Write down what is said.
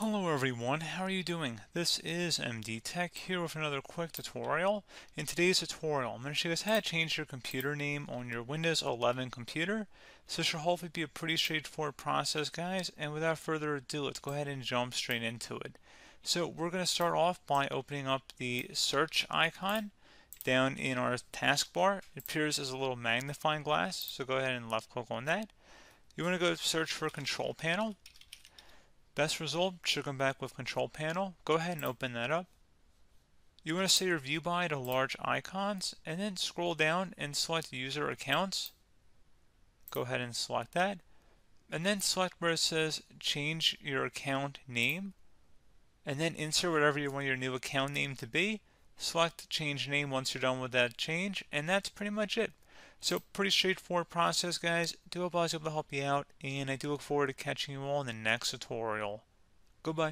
Hello everyone, how are you doing? This is MD Tech here with another quick tutorial. In today's tutorial, I'm going to show you guys how to change your computer name on your Windows 11 computer. So this should hopefully be a pretty straightforward process guys, and without further ado, let's go ahead and jump straight into it. So we're going to start off by opening up the search icon down in our taskbar. It appears as a little magnifying glass, so go ahead and left click on that. You want to go search for control panel. Best result should come back with control panel. Go ahead and open that up. You want to set your view by to large icons and then scroll down and select user accounts. Go ahead and select that. And then select where it says change your account name. And then insert whatever you want your new account name to be. Select change name once you're done with that change. And that's pretty much it. So pretty straightforward process guys. Do hope I was able to help you out and I do look forward to catching you all in the next tutorial. Goodbye.